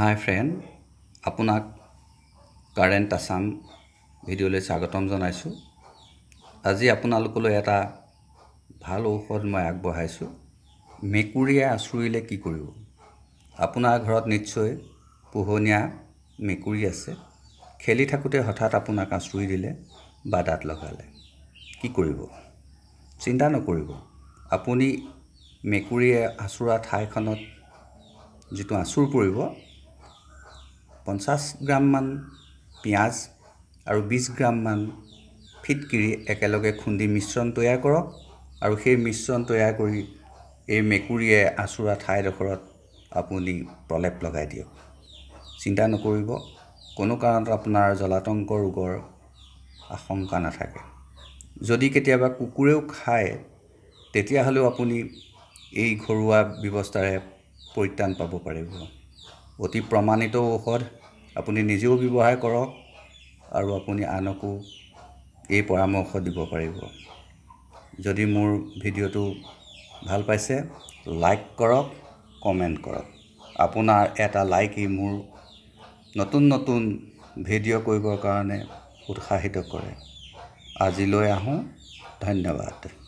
হাই friend আপোনাক current Assam ভিডিঅ'লৈ স্বাগতম জনাইছোঁ আজি আপোনালোকলৈ এটা ভাল ঔষধ মই আগবঢ়াইছোঁ মেকুৰীয়ে আঁচুৰিলে কি কৰিব আপোনাৰ ঘৰত নিশ্চয় পোহনীয়া মেকুৰী আছে খেলি থাকোঁতে হঠাৎ আপোনাক আঁচুৰি দিলে বা দাঁত লগালে কি কৰিব চিন্তা নকৰিব আপুনি মেকুৰীয়ে আঁচোৰা ঠাইখনত যিটো আঁচোৰ পৰিব পঞ্চাছ গ্ৰামমান পিঁয়াজ আৰু বিছ গ্ৰামমান ফিটকিৰি একেলগে খুন্দি মিশ্ৰণ তৈয়াৰ কৰক আৰু সেই মিশ্ৰণ তৈয়াৰ কৰি এই মেকুৰীয়ে আঁচোৰা ঠাইডোখৰত আপুনি প্ৰলেপ লগাই দিয়ক চিন্তা নকৰিব কোনো কাৰণত আপোনাৰ জলাতংক ৰোগৰ আশংকা নাথাকে যদি কেতিয়াবা কুকুৰেও খায় তেতিয়াহ'লেও আপুনি এই ঘৰুৱা ব্যৱস্থাৰে পৰিত্ৰাণ পাব পাৰিব অতি প্ৰমাণিত ঔষধ আপুনি নিজেও ব্যৱহাৰ কৰক আৰু আপুনি আনকো এই পৰামৰ্শ দিব পাৰিব যদি মোৰ ভিডিঅ'টো ভাল পাইছে লাইক কৰক কমেণ্ট কৰক আপোনাৰ এটা লাইকেই মোৰ নতুন নতুন ভিডিঅ' কৰিবৰ কাৰণে উৎসাহিত কৰে আজিলৈ আহোঁ ধন্যবাদ